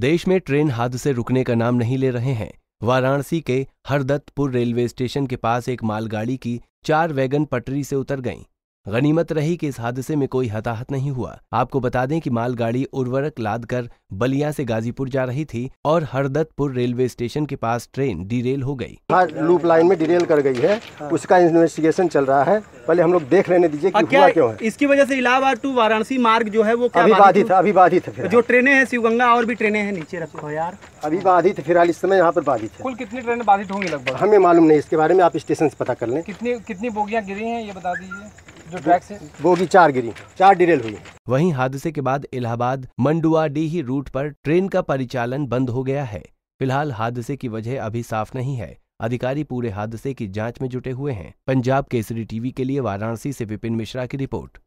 देश में ट्रेन हादसे रुकने का नाम नहीं ले रहे हैं वाराणसी के हरदत्तपुर रेलवे स्टेशन के पास एक मालगाड़ी की चार वैगन पटरी से उतर गईं गनीमत रही कि इस हादसे में कोई हताहत नहीं हुआ आपको बता दें कि मालगाड़ी उर्वरक लाद कर बलिया से गाजीपुर जा रही थी और हरदत्तपुर रेलवे स्टेशन के पास ट्रेन डिरेल हो गई हाँ लूप लाइन में डिरेल कर गई है हाँ। उसका इन्वेस्टिगेशन चल रहा है पहले हम लोग देख लेने दीजिए कि हुआ क्यों है इसकी वजह से इलाहाबाद टू वाराणसी मार्ग जो है वो क्या अभी बाधित है अभी बाधित है जो ट्रेने हैं शिवगंगा और भी ट्रेने हैं नीचे रखो यार अभी बाधित फिलहाल इस समय यहाँ पर बाधित है कुल कितनी ट्रेनें बाधित होंगी लगभग हमें मालूम नहीं इसके बारे में आप स्टेशन से पता कर लें कितनी कितनी बोगियाँ गिरी हैं ये बता दीजिए जो ट्रैक से भी चार गिरी चार डिरेल हुई वहीं हादसे के बाद इलाहाबाद मंडुआ डीही रूट पर ट्रेन का परिचालन बंद हो गया है फिलहाल हादसे की वजह अभी साफ नहीं है अधिकारी पूरे हादसे की जांच में जुटे हुए हैं पंजाब केसरी टीवी के लिए वाराणसी से विपिन मिश्रा की रिपोर्ट